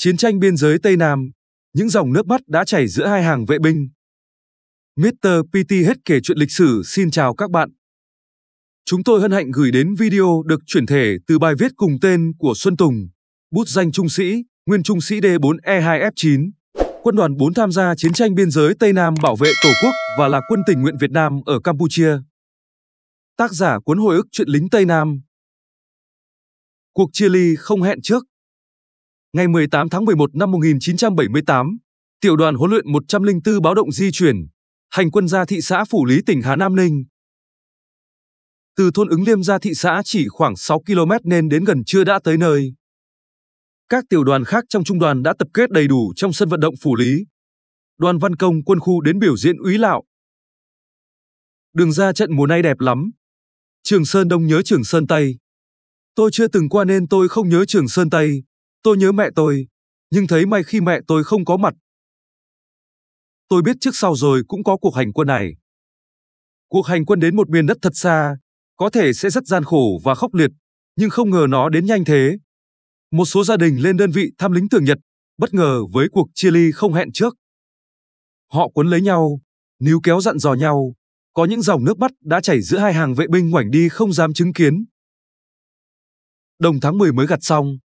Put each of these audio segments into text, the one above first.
Chiến tranh biên giới Tây Nam, những dòng nước mắt đã chảy giữa hai hàng vệ binh. Mr. PT hết kể chuyện lịch sử xin chào các bạn. Chúng tôi hân hạnh gửi đến video được chuyển thể từ bài viết cùng tên của Xuân Tùng, bút danh trung sĩ, nguyên trung sĩ D4E2F9. Quân đoàn 4 tham gia chiến tranh biên giới Tây Nam bảo vệ Tổ quốc và là quân tình nguyện Việt Nam ở Campuchia. Tác giả cuốn hồi ức chuyện lính Tây Nam. Cuộc chia ly không hẹn trước Ngày 18 tháng 11 năm 1978, tiểu đoàn huấn luyện 104 báo động di chuyển, hành quân ra thị xã Phủ Lý tỉnh Hà Nam Ninh. Từ thôn ứng liêm ra thị xã chỉ khoảng 6 km nên đến gần chưa đã tới nơi. Các tiểu đoàn khác trong trung đoàn đã tập kết đầy đủ trong sân vận động Phủ Lý. Đoàn văn công quân khu đến biểu diễn úy lạo. Đường ra trận mùa nay đẹp lắm. Trường Sơn Đông nhớ Trường Sơn Tây. Tôi chưa từng qua nên tôi không nhớ Trường Sơn Tây, Tôi nhớ mẹ tôi, nhưng thấy may khi mẹ tôi không có mặt. Tôi biết trước sau rồi cũng có cuộc hành quân này. Cuộc hành quân đến một miền đất thật xa, có thể sẽ rất gian khổ và khốc liệt, nhưng không ngờ nó đến nhanh thế. Một số gia đình lên đơn vị tham lính tường Nhật, bất ngờ với cuộc chia ly không hẹn trước. Họ quấn lấy nhau, níu kéo dặn dò nhau, có những dòng nước mắt đã chảy giữa hai hàng vệ binh ngoảnh đi không dám chứng kiến. Đồng tháng 10 mới gặt xong,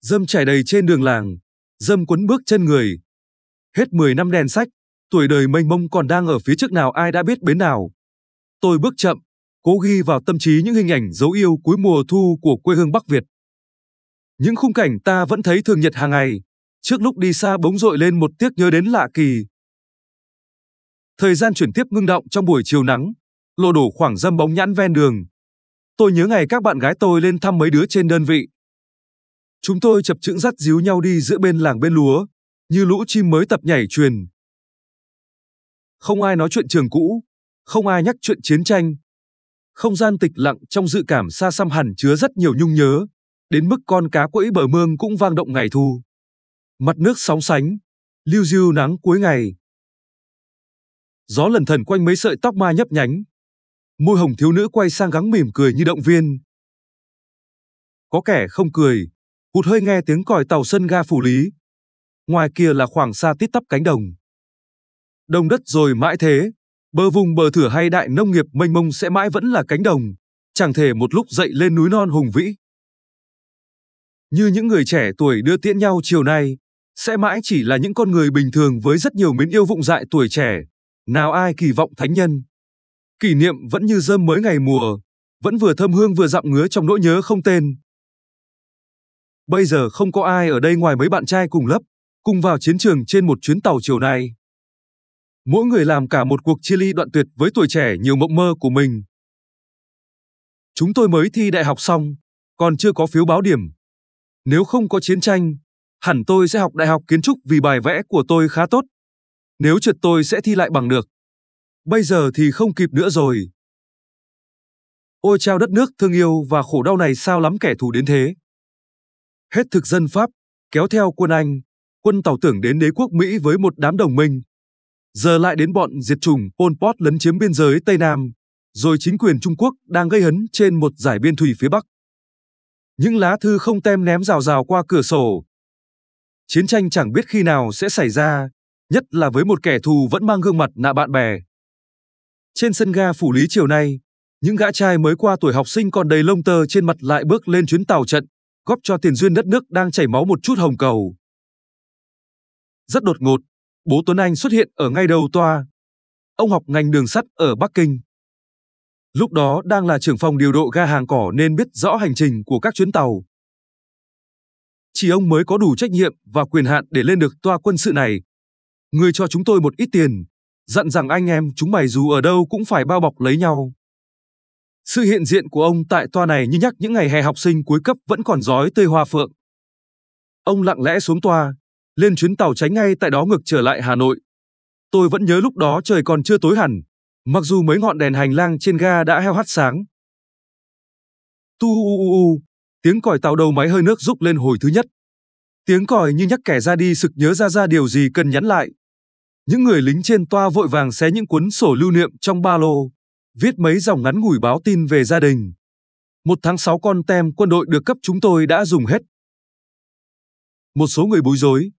Dâm trải đầy trên đường làng, dâm quấn bước chân người. Hết 10 năm đèn sách, tuổi đời mênh mông còn đang ở phía trước nào ai đã biết bến nào. Tôi bước chậm, cố ghi vào tâm trí những hình ảnh dấu yêu cuối mùa thu của quê hương Bắc Việt. Những khung cảnh ta vẫn thấy thường nhật hàng ngày, trước lúc đi xa bỗng dội lên một tiếc nhớ đến lạ kỳ. Thời gian chuyển tiếp ngưng động trong buổi chiều nắng, lộ đổ khoảng dâm bóng nhãn ven đường. Tôi nhớ ngày các bạn gái tôi lên thăm mấy đứa trên đơn vị, Chúng tôi chập chững dắt díu nhau đi giữa bên làng bên lúa, như lũ chim mới tập nhảy truyền. Không ai nói chuyện trường cũ, không ai nhắc chuyện chiến tranh. Không gian tịch lặng trong dự cảm xa xăm hẳn chứa rất nhiều nhung nhớ, đến mức con cá quẫy bờ mương cũng vang động ngày thu. Mặt nước sóng sánh, lưu diêu nắng cuối ngày. Gió lần thần quanh mấy sợi tóc ma nhấp nhánh. Môi hồng thiếu nữ quay sang gắng mỉm cười như động viên. Có kẻ không cười, hụt hơi nghe tiếng còi tàu sân ga phủ lý. Ngoài kia là khoảng xa tít tắp cánh đồng. Đồng đất rồi mãi thế, bờ vùng bờ thửa hay đại nông nghiệp mênh mông sẽ mãi vẫn là cánh đồng, chẳng thể một lúc dậy lên núi non hùng vĩ. Như những người trẻ tuổi đưa tiễn nhau chiều nay, sẽ mãi chỉ là những con người bình thường với rất nhiều mến yêu vụng dại tuổi trẻ, nào ai kỳ vọng thánh nhân. Kỷ niệm vẫn như dơm mới ngày mùa, vẫn vừa thơm hương vừa dặm ngứa trong nỗi nhớ không tên. Bây giờ không có ai ở đây ngoài mấy bạn trai cùng lớp, cùng vào chiến trường trên một chuyến tàu chiều nay. Mỗi người làm cả một cuộc chia ly đoạn tuyệt với tuổi trẻ nhiều mộng mơ của mình. Chúng tôi mới thi đại học xong, còn chưa có phiếu báo điểm. Nếu không có chiến tranh, hẳn tôi sẽ học đại học kiến trúc vì bài vẽ của tôi khá tốt. Nếu trượt tôi sẽ thi lại bằng được. Bây giờ thì không kịp nữa rồi. Ôi chao đất nước thương yêu và khổ đau này sao lắm kẻ thù đến thế hết thực dân Pháp, kéo theo quân Anh, quân Tàu tưởng đến đế quốc Mỹ với một đám đồng minh. Giờ lại đến bọn diệt chủng Pol Pot lấn chiếm biên giới Tây Nam, rồi chính quyền Trung Quốc đang gây hấn trên một giải biên thủy phía Bắc. Những lá thư không tem ném rào rào qua cửa sổ. Chiến tranh chẳng biết khi nào sẽ xảy ra, nhất là với một kẻ thù vẫn mang gương mặt nạ bạn bè. Trên sân ga phủ lý chiều nay, những gã trai mới qua tuổi học sinh còn đầy lông tơ trên mặt lại bước lên chuyến tàu trận góp cho tiền duyên đất nước đang chảy máu một chút hồng cầu. Rất đột ngột, bố Tuấn Anh xuất hiện ở ngay đầu toa. Ông học ngành đường sắt ở Bắc Kinh. Lúc đó đang là trưởng phòng điều độ ga hàng cỏ nên biết rõ hành trình của các chuyến tàu. Chỉ ông mới có đủ trách nhiệm và quyền hạn để lên được toa quân sự này. Người cho chúng tôi một ít tiền, dặn rằng anh em chúng mày dù ở đâu cũng phải bao bọc lấy nhau. Sự hiện diện của ông tại toa này như nhắc những ngày hè học sinh cuối cấp vẫn còn giói tươi hoa phượng. Ông lặng lẽ xuống toa, lên chuyến tàu tránh ngay tại đó ngược trở lại Hà Nội. Tôi vẫn nhớ lúc đó trời còn chưa tối hẳn, mặc dù mấy ngọn đèn hành lang trên ga đã heo hắt sáng. Tu u u u, tiếng còi tàu đầu máy hơi nước rúc lên hồi thứ nhất. Tiếng còi như nhắc kẻ ra đi sực nhớ ra ra điều gì cần nhắn lại. Những người lính trên toa vội vàng xé những cuốn sổ lưu niệm trong ba lô, viết mấy dòng ngắn ngủi báo tin về gia đình. Một tháng sáu con tem quân đội được cấp chúng tôi đã dùng hết. Một số người bối rối.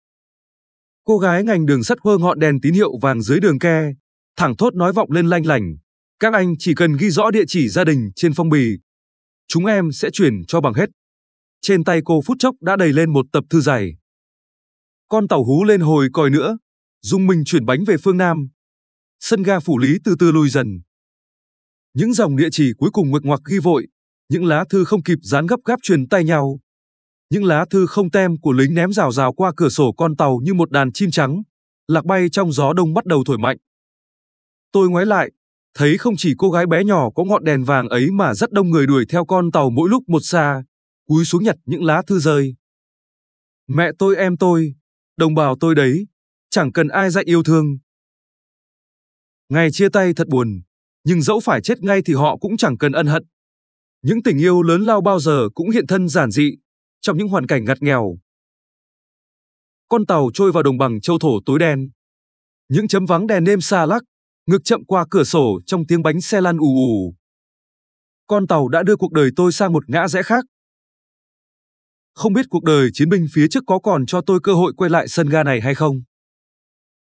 Cô gái ngành đường sắt hơ ngọn đèn tín hiệu vàng dưới đường ke, thẳng thốt nói vọng lên lanh lành. Các anh chỉ cần ghi rõ địa chỉ gia đình trên phong bì. Chúng em sẽ chuyển cho bằng hết. Trên tay cô phút chốc đã đầy lên một tập thư dày. Con tàu hú lên hồi còi nữa, dùng mình chuyển bánh về phương Nam. Sân ga phủ lý từ từ lùi dần, những dòng địa chỉ cuối cùng nguệch ngoạc ghi vội, những lá thư không kịp dán gấp gáp truyền tay nhau. Những lá thư không tem của lính ném rào rào qua cửa sổ con tàu như một đàn chim trắng, lạc bay trong gió đông bắt đầu thổi mạnh. Tôi ngoái lại, thấy không chỉ cô gái bé nhỏ có ngọn đèn vàng ấy mà rất đông người đuổi theo con tàu mỗi lúc một xa, cúi xuống nhặt những lá thư rơi. Mẹ tôi em tôi, đồng bào tôi đấy, chẳng cần ai dạy yêu thương. Ngày chia tay thật buồn, nhưng dẫu phải chết ngay thì họ cũng chẳng cần ân hận. Những tình yêu lớn lao bao giờ cũng hiện thân giản dị, trong những hoàn cảnh ngặt nghèo. Con tàu trôi vào đồng bằng châu thổ tối đen. Những chấm vắng đèn êm xa lắc, ngược chậm qua cửa sổ trong tiếng bánh xe lăn ù ù. Con tàu đã đưa cuộc đời tôi sang một ngã rẽ khác. Không biết cuộc đời chiến binh phía trước có còn cho tôi cơ hội quay lại sân ga này hay không.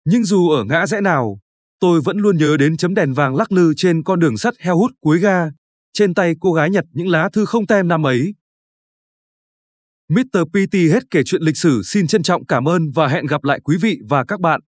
Nhưng dù ở ngã rẽ nào, Tôi vẫn luôn nhớ đến chấm đèn vàng lắc lư trên con đường sắt heo hút cuối ga, trên tay cô gái nhặt những lá thư không tem năm ấy. Mr. PT hết kể chuyện lịch sử xin trân trọng cảm ơn và hẹn gặp lại quý vị và các bạn.